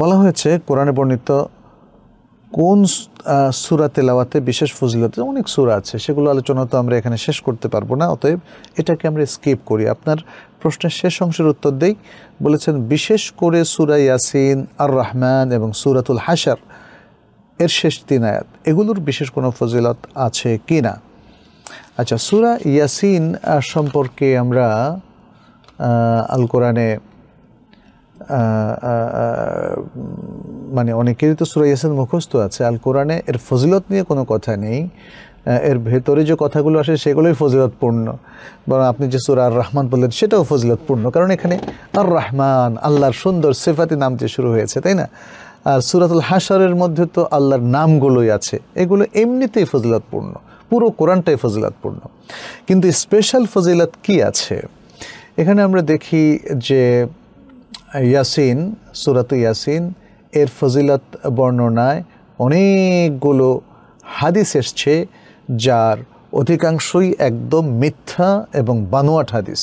বলা হয়েছে কোরআনে বর্ণিত কোন সুরা তেলাওয়াতে বিশেষ ফজিলতে অনেক সুরা আছে সেগুলো আলোচনা তো আমরা এখানে শেষ করতে পারবো না অতএব এটাকে আমরা স্কিপ করি আপনার প্রশ্নের শেষ অংশের উত্তর দেই বলেছেন বিশেষ করে সুরা ইয়াসিন আর রহমান এবং সুরাতুল হাসার এর শেষ তিন আয়াত এগুলোর বিশেষ কোনো ফজিলত আছে কি না আচ্ছা সুরা ইয়াসিন সম্পর্কে আমরা আল কোরআনে মানে অনেকেরই তো সুরা ইয়াসিন মুখস্থ আছে আল কোরআনে এর ফজিলত নিয়ে কোনো কথা নেই এর ভেতরে যে কথাগুলো আসে সেগুলোই ফজিলতপূর্ণ বরং আপনি যে সুরা আর রহমান বললেন সেটাও ফজিলতপূর্ণ কারণ এখানে আর রহমান আল্লাহর সুন্দর সেফাতি নাম দিয়ে শুরু হয়েছে তাই না আর সুরাতুল হাসরের মধ্যে তো আল্লাহর নামগুলোই আছে এগুলো এমনিতেই ফজিলতপূর্ণ পুরো কোরআনটাই ফজিলতপূর্ণ কিন্তু স্পেশাল ফজিলত কি আছে এখানে আমরা দেখি যে ইয়াসিন সুরাত ইয়াসিন এর ফজিলত বর্ণনায় অনেকগুলো হাদিস এসছে যার অধিকাংশই একদম মিথ্যা এবং বানোয়াট হাদিস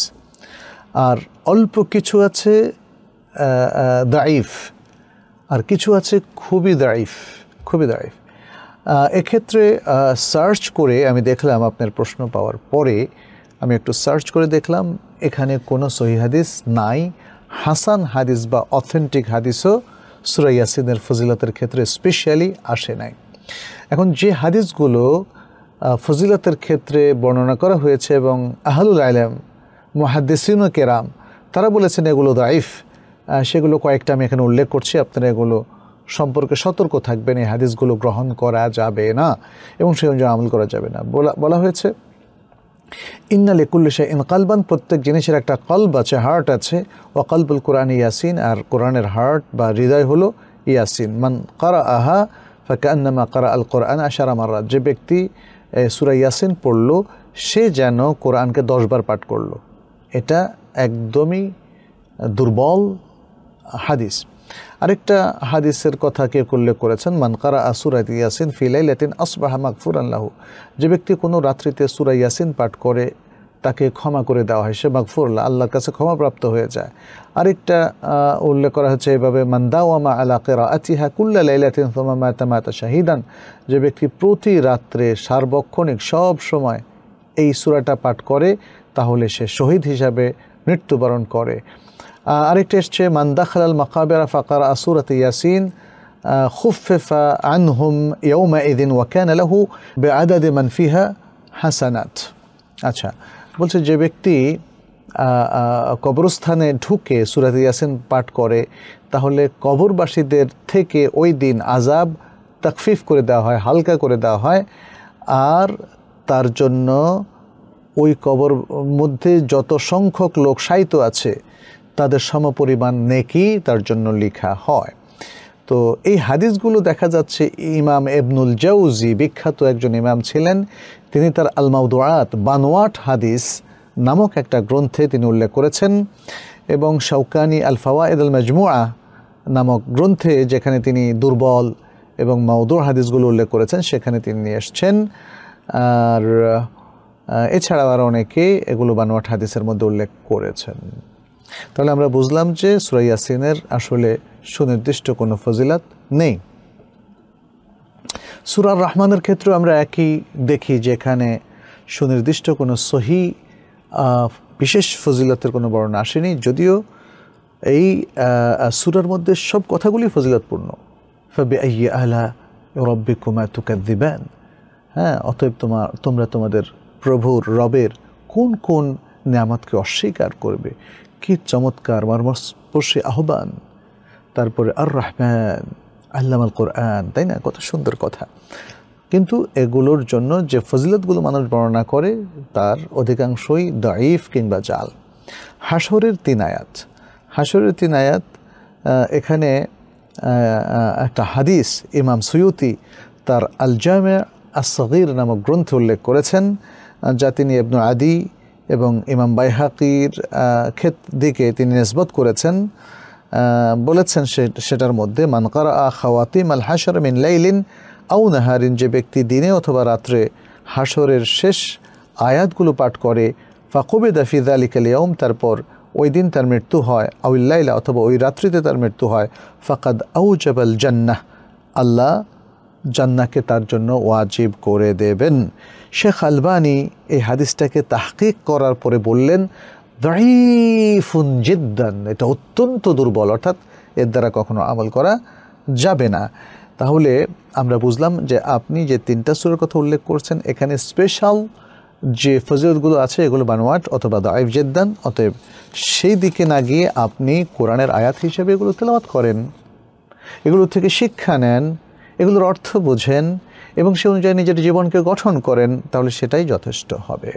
আর অল্প কিছু আছে দাইফ আর কিছু আছে খুবই দাইফ খুবই দাইফ এক্ষেত্রে সার্চ করে আমি দেখলাম আপনার প্রশ্ন পাওয়ার পরে আমি একটু সার্চ করে দেখলাম এখানে কোনো সহি হাদিস নাই হাসান হাদিস বা অথেন্টিক হাদিসও সুরাই ইয়াসিনের ফজিলতের ক্ষেত্রে স্পেশালি আসে নাই এখন যে হাদিসগুলো ফজিলতের ক্ষেত্রে বর্ণনা করা হয়েছে এবং আহলুল আলম মহাদ্দেসিনো কেরাম তারা বলেছেন এগুলো দাইফ সেগুলো কয়েকটা আমি এখানে উল্লেখ করছি আপনারা এগুলো সম্পর্কে সতর্ক থাকবেন এই হাদিসগুলো গ্রহণ করা যাবে না এবং সেই অনুযায়ী আমল করা যাবে না বলা বলা হয়েছে ইন্নালে কুল্লুশে ইন কালবান প্রত্যেক জিনিসের একটা কল্ব আছে হার্ট আছে ও কলবুল কোরআন ইয়াসিন আর কোরআনের হার্ট বা হৃদয় হলো ইয়াসিন মান করা আহা ফাকান্নামা করা আল কোরআন আশারা মাররা যে ব্যক্তি সুরা ইয়াসিন পড়ল সে যেন কোরআনকে দশবার পাঠ করল এটা একদমই দুর্বল হাদিস আরেকটা হাদিসের কথা কে উল্লেখ করেছেন মানকারা আসুরাত ইয়াসিন ফিলাই ল্যাটিন আসবাহা মাকফুর আল্লাহ যে ব্যক্তি কোনো রাত্রিতে সুরা ইয়াসিন পাঠ করে তাকে ক্ষমা করে দেওয়া হয় সে মাগফুরলা আল্লাহর কাছে ক্ষমাপ্রাপ্ত হয়ে যায় আরেকটা উল্লেখ করা হচ্ছে এভাবে মান্দাওয়ামা আলা কেরা আতিহা কুল্লা লাইলাতিন মায়তা শাহিদান যে ব্যক্তি প্রতি রাত্রে সার্বক্ষণিক সব সময় এই সুরাটা পাঠ করে তাহলে সে শহীদ হিসাবে মৃত্যুবরণ করে আরেকটি এসছে মান্দাখাল মাকাবেরা ফাকার আসুরত ইয়াসিন خفف عنهم يومئذ وكان له بعدد من فيها হাসানাত আচ্ছা বলছে যে ব্যক্তি কবরস্থানে ঢুকে সুরাত ইয়াসিন পাঠ করে তাহলে কবরবাসীদের থেকে ওই দিন আজাব তাকফিফ করে দেওয়া হয় হালকা করে দেওয়া হয় আর তার জন্য ওই কবর মধ্যে যত সংখ্যক লোক সাহিত্য আছে তাদের সমপরিমাণ নেকি তার জন্য লেখা হয় তো এই হাদিসগুলো দেখা যাচ্ছে ইমাম এবনুল জাউজি বিখ্যাত একজন ইমাম ছিলেন তিনি তার আলমাউদাত বানোয়াট হাদিস নামক একটা গ্রন্থে তিনি উল্লেখ করেছেন এবং শৌকানি আলফাওয়া এদ আল মজমুয়া নামক গ্রন্থে যেখানে তিনি দুর্বল এবং মাউদুর হাদিসগুলো উল্লেখ করেছেন সেখানে তিনি নিয়ে এসছেন আর এছাড়াও আরও অনেকে এগুলো বানোয়াট হাদিসের মধ্যে উল্লেখ করেছেন তাহলে আমরা বুঝলাম যে সুরাইয়াসিনের আসলে সুনির্দিষ্ট কোনো ফজিলাত নেই সুরার রহমানের ক্ষেত্রে আমরা একই দেখি যেখানে সুনির্দিষ্ট কোনো সহি বিশেষ ফজিলতের কোনো বর্ণনা আসেনি যদিও এই সুরার মধ্যে সব কথাগুলি ফজিলতপূর্ণ ফাবি আলা রব্বি কুমা তুকাদ্দিবান হ্যাঁ অতএব তোমার তোমরা তোমাদের প্রভুর রবের কোন কোন নিয়ামতকে অস্বীকার করবে কি চমৎকার মর্মস্পর্শী আহ্বান তারপরে আর রহমান আল্লামাল কোরআন তাই না কত সুন্দর কথা কিন্তু এগুলোর জন্য যে ফজিলতগুলো মানুষ বর্ণনা করে তার অধিকাংশই দাইফ কিংবা জাল হাসরের তিন আয়াত হাসরের তিন আয়াত এখানে একটা হাদিস ইমাম সুয়ুতি তার আলজামে আসগির নামক গ্রন্থ উল্লেখ করেছেন যা তিনি এবনু আদি এবং ইমাম বাইহাকির ক্ষেত দিকে তিনি নেসবত করেছেন বলেছেন সেটার মধ্যে মানকার আ খাওয়াতিম আল হাসর মিন লাইলিন আউ নাহারিন যে ব্যক্তি দিনে অথবা রাত্রে হাসরের শেষ আয়াতগুলো পাঠ করে ফাকুবে দাফিদ আলী কালিয়াউম তারপর ওই দিন তার মৃত্যু হয় আউল্লাইলা অথবা ওই রাত্রিতে তার মৃত্যু হয় ফাকাদ আউ জবাল জান্নাহ আল্লাহ জান্নাকে তার জন্য ওয়াজিব করে দেবেন শেখ আলবানি এই হাদিসটাকে তাহকিক করার পরে বললেন দাইফুন জিদ্দান এটা অত্যন্ত দুর্বল অর্থাৎ এর দ্বারা কখনো আমল করা যাবে না তাহলে আমরা বুঝলাম যে আপনি যে তিনটা সুরের কথা উল্লেখ করছেন এখানে স্পেশাল যে ফজিলতগুলো আছে এগুলো বানোয়াট অথবা দাইফ জেদ্দান অতএব সেই দিকে না গিয়ে আপনি কোরআনের আয়াত হিসেবে এগুলো তেলাবাত করেন এগুলো থেকে শিক্ষা নেন এগুলোর অর্থ বোঝেন এবং সে অনুযায়ী নিজের জীবনকে গঠন করেন তাহলে সেটাই যথেষ্ট হবে